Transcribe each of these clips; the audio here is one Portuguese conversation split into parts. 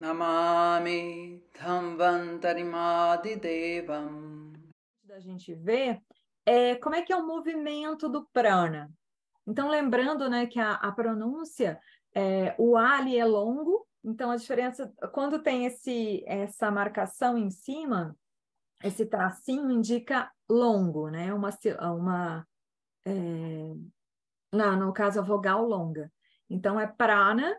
Namami Devam. Da gente ver é, como é que é o movimento do prana. Então, lembrando né, que a, a pronúncia, é, o ali é longo, então a diferença, quando tem esse, essa marcação em cima, esse tracinho indica longo, né? Uma, uma é, na, no caso, a vogal longa. Então, é prana,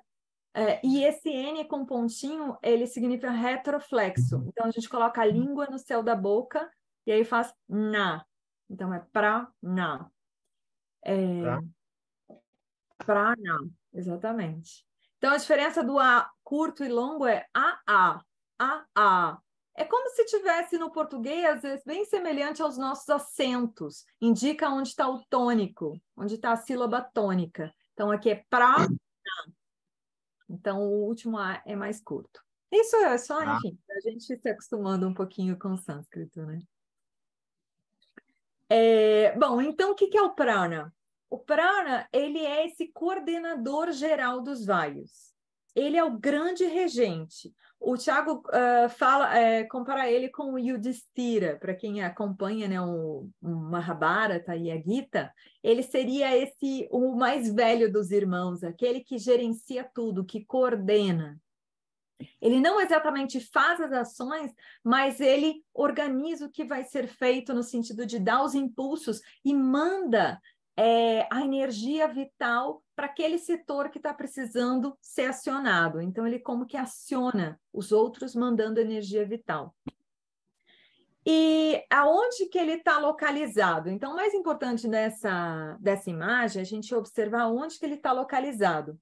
é, e esse N com pontinho, ele significa retroflexo. Uhum. Então, a gente coloca a uhum. língua no céu da boca e aí faz na. Então, é pra na. É, tá. pra na, exatamente. Então, a diferença do A curto e longo é a a a a. É como se tivesse no português, é bem semelhante aos nossos acentos. Indica onde está o tônico, onde está a sílaba tônica. Então, aqui é pra na. Então, o último A é mais curto. Isso é só, ah. enfim, a gente se acostumando um pouquinho com o sânscrito, né? É, bom, então o que, que é o prana? O prana ele é esse coordenador geral dos vaios ele é o grande regente. O Tiago uh, eh, fala, eh, compara ele com o Yudhishthira, para quem acompanha né, o, o Mahabharata e a Gita, ele seria esse o mais velho dos irmãos, aquele que gerencia tudo, que coordena. Ele não exatamente faz as ações, mas ele organiza o que vai ser feito no sentido de dar os impulsos e manda é, a energia vital para aquele setor que está precisando ser acionado. Então, ele como que aciona os outros mandando energia vital. E aonde que ele está localizado? Então, o mais importante nessa dessa imagem é a gente observar onde que ele está localizado.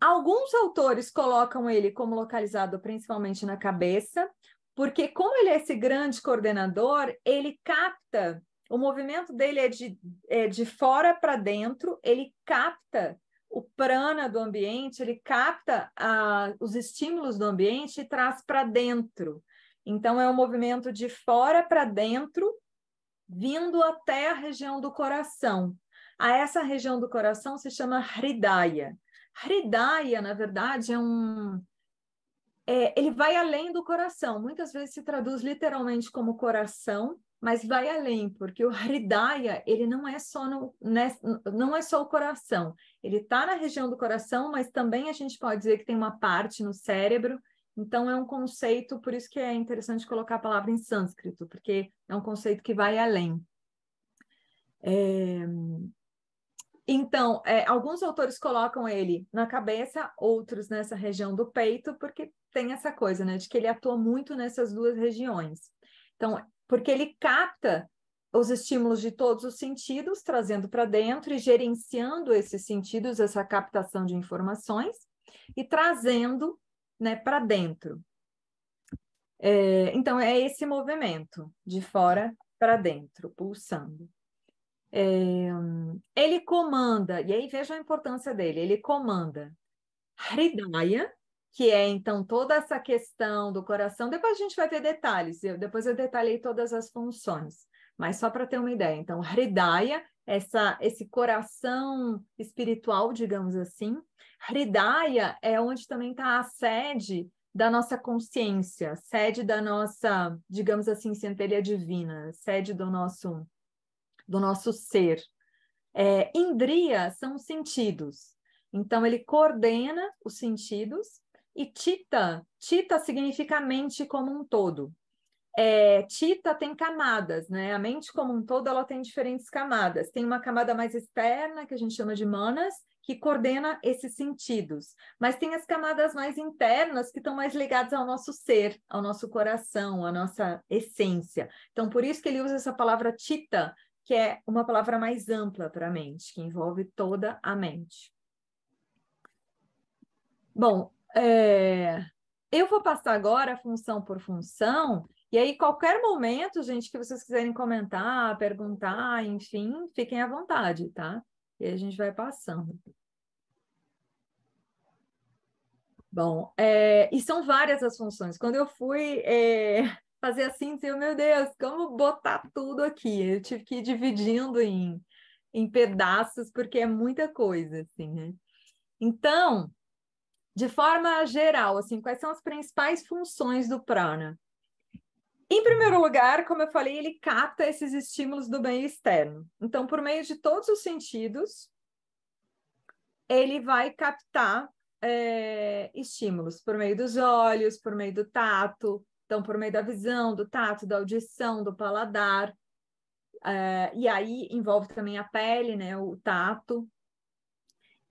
Alguns autores colocam ele como localizado principalmente na cabeça, porque como ele é esse grande coordenador, ele capta o movimento dele é de, é de fora para dentro, ele capta o prana do ambiente, ele capta a, ah, os estímulos do ambiente e traz para dentro. Então, é um movimento de fora para dentro, vindo até a região do coração. A essa região do coração se chama Hridaya. Hridaya, na verdade, é um. É, ele vai além do coração. Muitas vezes se traduz literalmente como coração, mas vai além, porque o Hridaya, ele não é só no, né, não é só o coração. Ele está na região do coração, mas também a gente pode dizer que tem uma parte no cérebro. Então é um conceito, por isso que é interessante colocar a palavra em sânscrito, porque é um conceito que vai além. É... Então, é, alguns autores colocam ele na cabeça, outros nessa região do peito, porque tem essa coisa, né, de que ele atua muito nessas duas regiões. Então, porque ele capta os estímulos de todos os sentidos, trazendo para dentro e gerenciando esses sentidos, essa captação de informações e trazendo né, para dentro. É, então, é esse movimento de fora para dentro, pulsando. É, ele comanda, e aí veja a importância dele, ele comanda Hridaya, que é então toda essa questão do coração. Depois a gente vai ver detalhes, eu, depois eu detalhei todas as funções, mas só para ter uma ideia. Então, Hridaya, essa, esse coração espiritual, digamos assim. Hridaya é onde também está a sede da nossa consciência, sede da nossa, digamos assim, centelha divina, sede do nosso do nosso ser. É, indria são os sentidos. Então ele coordena os sentidos e Tita, Tita significa mente como um todo. É, tita tem camadas, né? A mente como um todo ela tem diferentes camadas. Tem uma camada mais externa que a gente chama de manas, que coordena esses sentidos. Mas tem as camadas mais internas que estão mais ligadas ao nosso ser, ao nosso coração, à nossa essência. Então, por isso que ele usa essa palavra tita, que é uma palavra mais ampla para a mente, que envolve toda a mente. Bom, é... Eu vou passar agora função por função, e aí qualquer momento, gente, que vocês quiserem comentar, perguntar, enfim, fiquem à vontade, tá? E a gente vai passando. Bom, é... e são várias as funções. Quando eu fui é... fazer a síntese, eu, meu Deus, como botar tudo aqui? Eu tive que ir dividindo em, em pedaços, porque é muita coisa, assim, né? Então, de forma geral, assim, quais são as principais funções do prana? Em primeiro lugar, como eu falei, ele capta esses estímulos do meio externo. Então, por meio de todos os sentidos, ele vai captar é, estímulos por meio dos olhos, por meio do tato, então por meio da visão, do tato, da audição, do paladar. É, e aí envolve também a pele, né, o tato,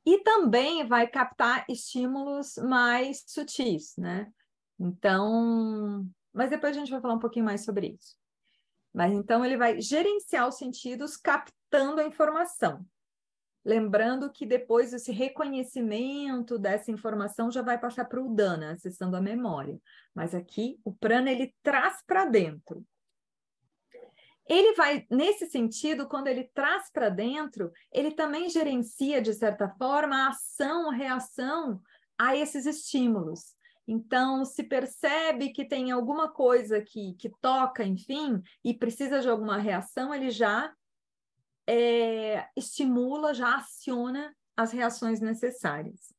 e também vai captar estímulos mais sutis, né? Então, mas depois a gente vai falar um pouquinho mais sobre isso. Mas então ele vai gerenciar os sentidos captando a informação. Lembrando que depois esse reconhecimento dessa informação já vai passar para o dana, acessando a memória. Mas aqui o prana ele traz para dentro. Ele vai, nesse sentido, quando ele traz para dentro, ele também gerencia, de certa forma, a ação, a reação a esses estímulos. Então, se percebe que tem alguma coisa que, que toca, enfim, e precisa de alguma reação, ele já é, estimula, já aciona as reações necessárias.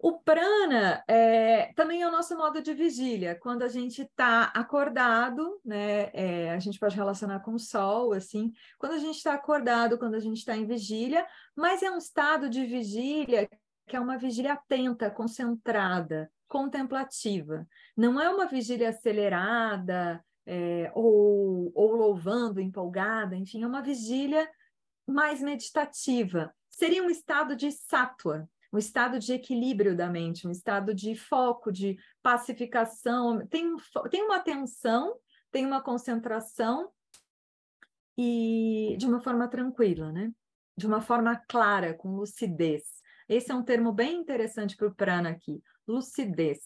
O prana é, também é o nosso modo de vigília, quando a gente está acordado, né? É, a gente pode relacionar com o sol, assim, quando a gente está acordado, quando a gente está em vigília, mas é um estado de vigília que é uma vigília atenta, concentrada, contemplativa. Não é uma vigília acelerada é, ou, ou louvando, empolgada, enfim, é uma vigília mais meditativa. Seria um estado de sátua, um estado de equilíbrio da mente, um estado de foco, de pacificação. Tem, tem uma atenção, tem uma concentração e de uma forma tranquila, né? De uma forma clara, com lucidez. Esse é um termo bem interessante para o prana aqui, lucidez.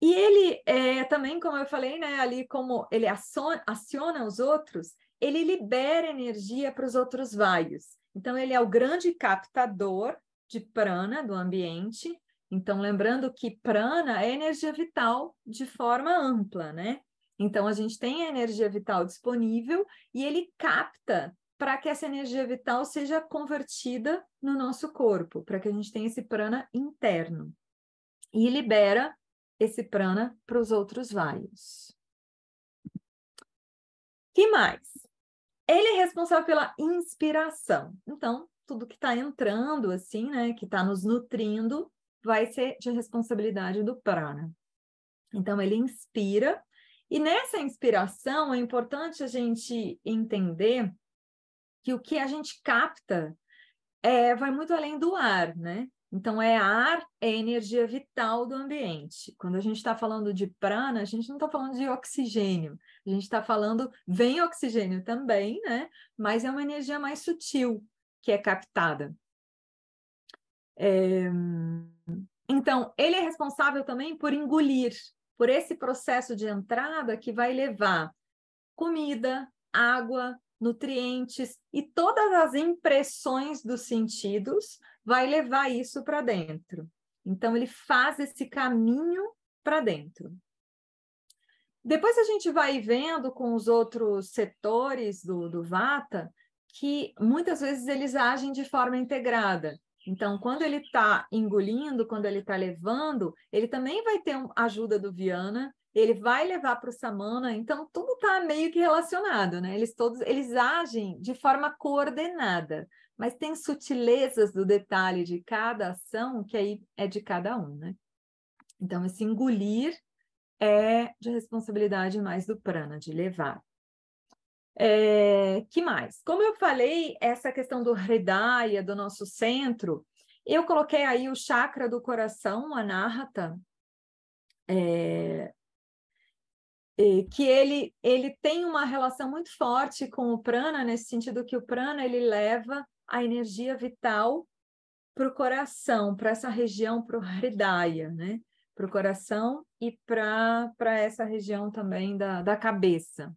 E ele é, também, como eu falei, né, ali como ele aciona, aciona os outros, ele libera energia para os outros vaios. Então, ele é o grande captador de prana do ambiente. Então, lembrando que prana é energia vital de forma ampla, né? Então, a gente tem a energia vital disponível e ele capta para que essa energia vital seja convertida no nosso corpo, para que a gente tenha esse prana interno. E libera esse prana para os outros vaios. que mais? Ele é responsável pela inspiração. Então, tudo que está entrando, assim, né, que está nos nutrindo, vai ser de responsabilidade do prana. Então, ele inspira, e nessa inspiração é importante a gente entender que o que a gente capta é, vai muito além do ar, né? Então, é ar, é energia vital do ambiente. Quando a gente está falando de prana, a gente não está falando de oxigênio, a gente está falando, vem oxigênio também, né? Mas é uma energia mais sutil que é captada. É... Então, ele é responsável também por engolir, por esse processo de entrada que vai levar comida, água, nutrientes e todas as impressões dos sentidos, vai levar isso para dentro. Então, ele faz esse caminho para dentro. Depois a gente vai vendo com os outros setores do, do Vata que muitas vezes eles agem de forma integrada. Então, quando ele está engolindo, quando ele está levando, ele também vai ter ajuda do Viana, ele vai levar para o Samana, então tudo está meio que relacionado, né? Eles todos eles agem de forma coordenada, mas tem sutilezas do detalhe de cada ação que aí é de cada um, né? Então, esse engolir é de responsabilidade mais do prana, de levar. É, que mais? Como eu falei, essa questão do Hridaya, do nosso centro, eu coloquei aí o chakra do coração, a Anahata, é, é, que ele, ele tem uma relação muito forte com o prana, nesse sentido que o prana ele leva a energia vital para o coração, para essa região, para o Hridaya, né? para o coração e para essa região também da, da cabeça.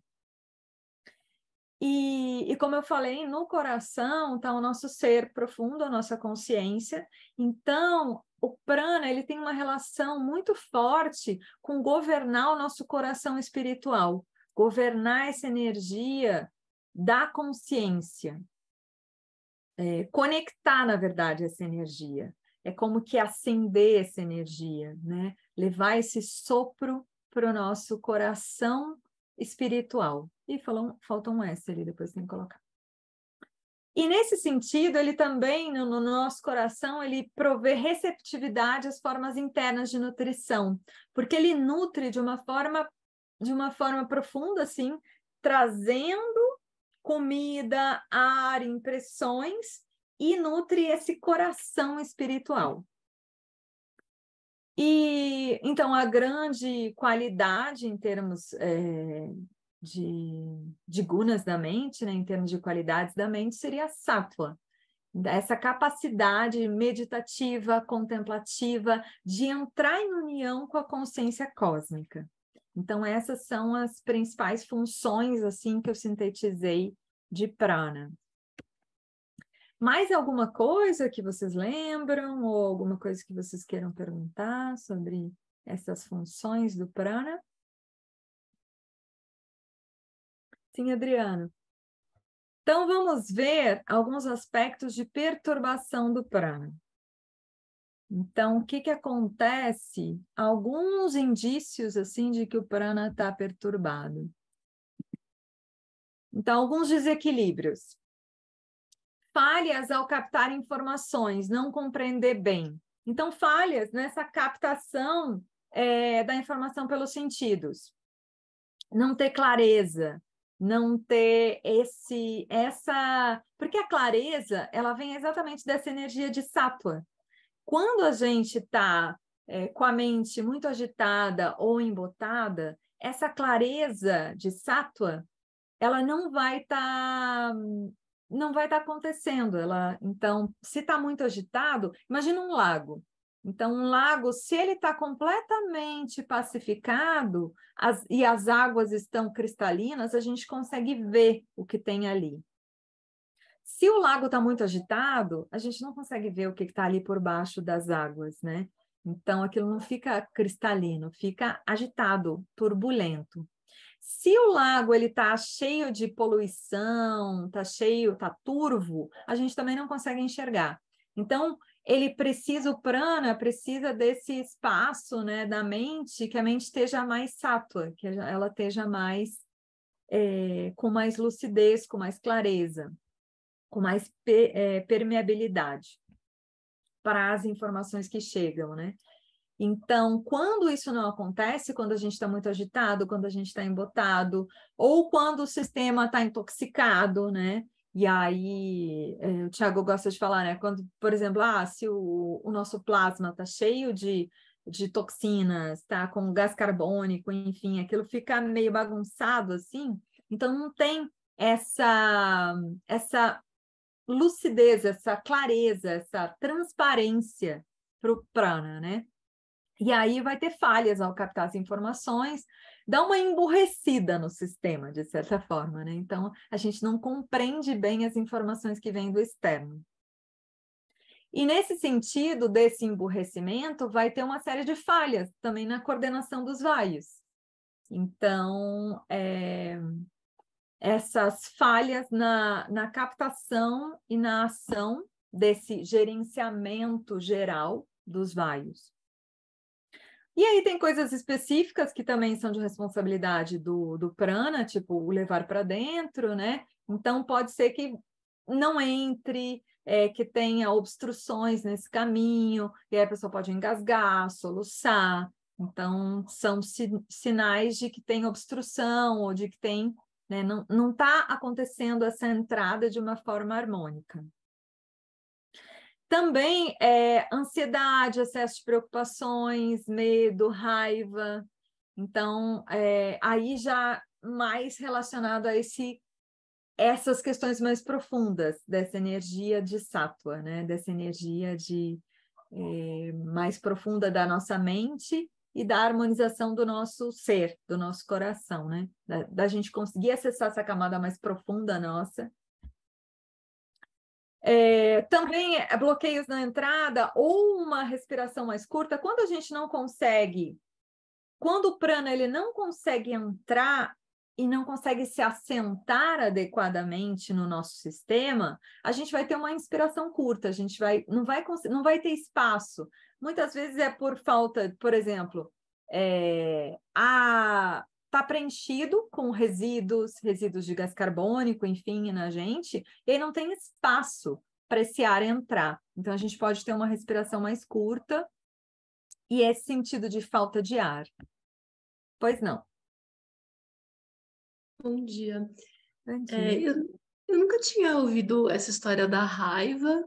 E, e, como eu falei, no coração está o nosso ser profundo, a nossa consciência. Então, o prana ele tem uma relação muito forte com governar o nosso coração espiritual, governar essa energia da consciência, é, conectar, na verdade, essa energia é como que acender essa energia, né? Levar esse sopro para o nosso coração espiritual. E falou, faltou um S ali, depois tem que colocar. E nesse sentido, ele também, no, no nosso coração, ele provê receptividade às formas internas de nutrição, porque ele nutre de uma forma, de uma forma profunda, assim, trazendo comida, ar, impressões e nutre esse coração espiritual. E então a grande qualidade em termos é, de, de gunas da mente, né, em termos de qualidades da mente, seria a sattva, essa capacidade meditativa, contemplativa, de entrar em união com a consciência cósmica. Então, essas são as principais funções assim que eu sintetizei de prana. Mais alguma coisa que vocês lembram ou alguma coisa que vocês queiram perguntar sobre essas funções do prana? Sim, Adriano. Então vamos ver alguns aspectos de perturbação do prana. Então, o que, que acontece? Alguns indícios assim de que o prana está perturbado. Então, alguns desequilíbrios falhas ao captar informações, não compreender bem. Então, falhas nessa captação é, da informação pelos sentidos. Não ter clareza, não ter esse essa porque a clareza ela vem exatamente dessa energia de sattva quando a gente está é, com a mente muito agitada ou embotada essa clareza de sattva ela não vai estar tá não vai estar tá acontecendo. Ela, então, se está muito agitado, imagina um lago. Então, um lago, se ele está completamente pacificado as, e as águas estão cristalinas, a gente consegue ver o que tem ali. Se o lago está muito agitado, a gente não consegue ver o que está ali por baixo das águas, né? Então, aquilo não fica cristalino, fica agitado, turbulento. Se o lago ele está cheio de poluição, está cheio, está turvo, a gente também não consegue enxergar. Então, ele precisa, o prana precisa desse espaço, né, da mente, que a mente esteja mais sátua, que ela esteja mais, é, com mais lucidez, com mais clareza, com mais pe é, permeabilidade para as informações que chegam, né? Então, quando isso não acontece, quando a gente está muito agitado, quando a gente está embotado, ou quando o sistema está intoxicado, né? E aí, é, o Tiago gosta de falar, né? Quando, por exemplo, ah, se o, o nosso plasma está cheio de, de toxinas, tá? Com gás carbônico, enfim, aquilo fica meio bagunçado assim. Então, não tem essa, essa lucidez, essa clareza, essa transparência para o prana, né? E aí vai ter falhas ao captar as informações, dá uma emburrecida no sistema, de certa forma, né? Então, a gente não compreende bem as informações que vêm do externo. E nesse sentido desse emburrecimento, vai ter uma série de falhas também na coordenação dos vaios. Então, é, essas falhas na, na captação e na ação desse gerenciamento geral dos vaios. E aí tem coisas específicas que também são de responsabilidade do, do prana, tipo o levar para dentro, né? Então pode ser que não entre, é, que tenha obstruções nesse caminho, e aí a pessoa pode engasgar, soluçar. Então, são si, sinais de que tem obstrução ou de que tem, né, não está acontecendo essa entrada de uma forma harmônica. Também é, ansiedade, excesso de preocupações, medo, raiva. Então, é, aí já mais relacionado a esse essas questões mais profundas dessa energia de sátua, né? Dessa energia de é, mais profunda da nossa mente e da harmonização do nosso ser, do nosso coração, né? Da, da gente conseguir acessar essa camada mais profunda nossa é, também eh, bloqueios na entrada ou uma respiração mais curta. Quando a gente não consegue, quando o prana ele não consegue entrar e não consegue se assentar adequadamente no nosso sistema, a gente vai ter uma inspiração curta, a gente vai não vai não vai ter espaço. Muitas vezes é por falta, por exemplo, é, a está preenchido com resíduos, resíduos de gás carbônico, enfim, na gente, e não tem espaço para esse ar entrar. Então, a gente pode ter uma respiração mais curta e esse sentido de falta de ar. Pois não. Bom dia. Bom é, dia. É, eu, eu, nunca tinha ouvido essa história da raiva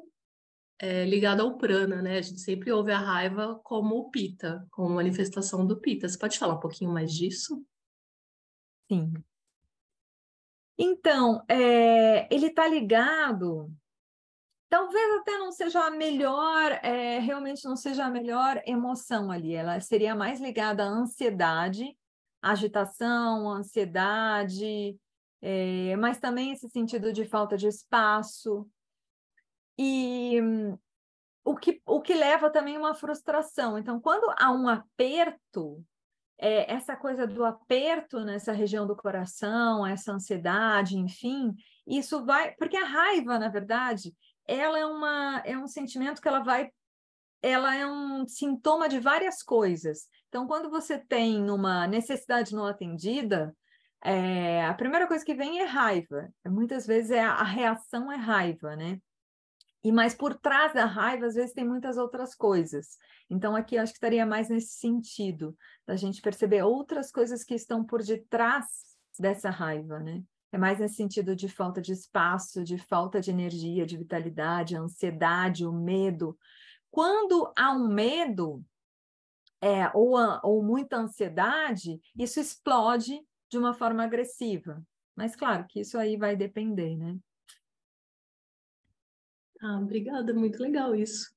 é, ligada ao prana, né? A gente sempre ouve a raiva como o pita, como manifestação do pita. Você pode falar um pouquinho mais disso? Sim. Então, é, ele está ligado. Talvez até não seja a melhor, é, realmente não seja a melhor emoção ali. Ela seria mais ligada à ansiedade, agitação, ansiedade, é, mas também esse sentido de falta de espaço. E hum, o que, o que leva também a uma frustração. Então, quando há um aperto, é, essa coisa do aperto nessa região do coração, essa ansiedade, enfim, isso vai. Porque a raiva, na verdade, ela é, uma, é um sentimento que ela vai. Ela é um sintoma de várias coisas. Então, quando você tem uma necessidade não atendida, é, a primeira coisa que vem é raiva. Muitas vezes é a, a reação é raiva, né? E mas por trás da raiva, às vezes tem muitas outras coisas. Então aqui acho que estaria mais nesse sentido, da gente perceber outras coisas que estão por detrás dessa raiva, né? É mais nesse sentido de falta de espaço, de falta de energia, de vitalidade, ansiedade, o medo. Quando há um medo, é, ou, a, ou muita ansiedade, isso explode de uma forma agressiva. Mas claro que isso aí vai depender, né? Ah, obrigada, muito legal isso.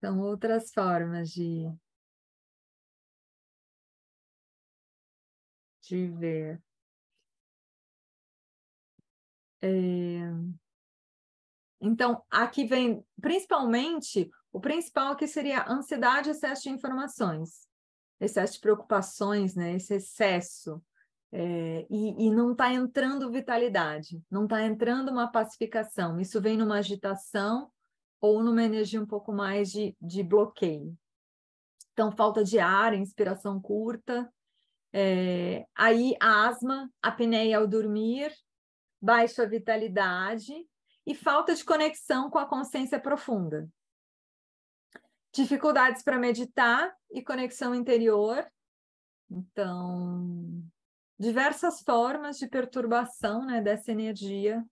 São outras formas de, de ver. É... Então, aqui vem principalmente o principal que seria ansiedade e excesso de informações, excesso de preocupações, né? Esse excesso é, e, e, não está entrando vitalidade, não está entrando uma pacificação. Isso vem numa agitação ou numa energia um pouco mais de, de bloqueio. Então, falta de ar, inspiração curta. É, aí, asma, apneia ao dormir, baixa vitalidade e falta de conexão com a consciência profunda. Dificuldades para meditar e conexão interior. Então, diversas formas de perturbação né, dessa energia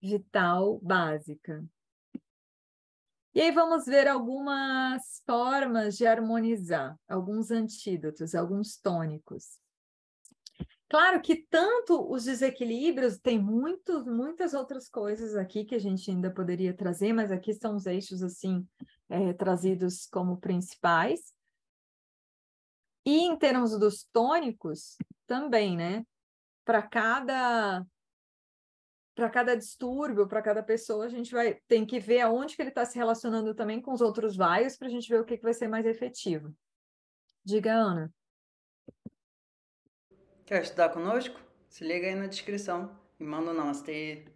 vital básica. E aí vamos ver algumas formas de harmonizar, alguns antídotos, alguns tônicos. Claro que tanto os desequilíbrios, tem muitos, muitas outras coisas aqui que a gente ainda poderia trazer, mas aqui são os eixos assim é, trazidos como principais. E em termos dos tônicos, também, né? Para cada para cada distúrbio, para cada pessoa, a gente vai tem que ver aonde que ele está se relacionando também com os outros vaios para a gente ver o que, que vai ser mais efetivo. Diga, Ana. Quer estudar conosco? Se liga aí na descrição e manda um namastê.